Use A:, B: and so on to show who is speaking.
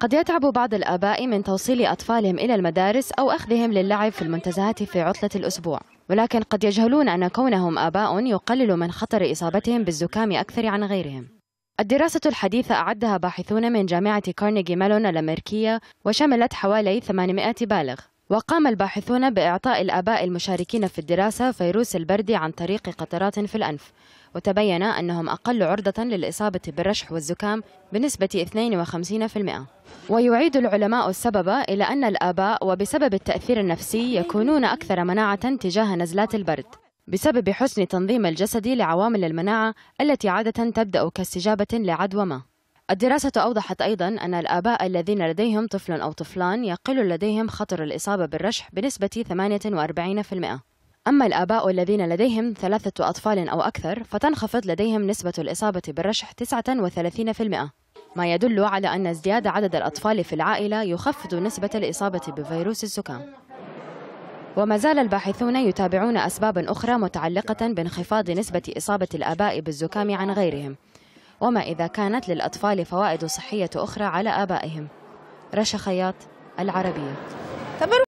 A: قد يتعب بعض الآباء من توصيل أطفالهم إلى المدارس أو أخذهم للعب في المنتزهات في عطلة الأسبوع ولكن قد يجهلون أن كونهم آباء يقلل من خطر إصابتهم بالزكام أكثر عن غيرهم الدراسة الحديثة أعدها باحثون من جامعة كارنيجي مالون الأمريكية وشملت حوالي 800 بالغ وقام الباحثون بإعطاء الآباء المشاركين في الدراسة فيروس البرد عن طريق قطرات في الأنف وتبين أنهم أقل عرضة للإصابة بالرشح والزكام بنسبة 52% ويعيد العلماء السبب إلى أن الآباء وبسبب التأثير النفسي يكونون أكثر مناعة تجاه نزلات البرد بسبب حسن تنظيم الجسد لعوامل المناعة التي عادة تبدأ كاستجابة لعدوى ما الدراسة أوضحت أيضا أن الآباء الذين لديهم طفل أو طفلان يقل لديهم خطر الإصابة بالرشح بنسبة 48%. أما الآباء الذين لديهم ثلاثة أطفال أو أكثر فتنخفض لديهم نسبة الإصابة بالرشح 39%. ما يدل على أن ازدياد عدد الأطفال في العائلة يخفض نسبة الإصابة بفيروس الزكام وما زال الباحثون يتابعون أسباب أخرى متعلقة بانخفاض نسبة إصابة الآباء بالزكام عن غيرهم وما إذا كانت للأطفال فوائد صحية أخرى على آبائهم رشا خياط العربية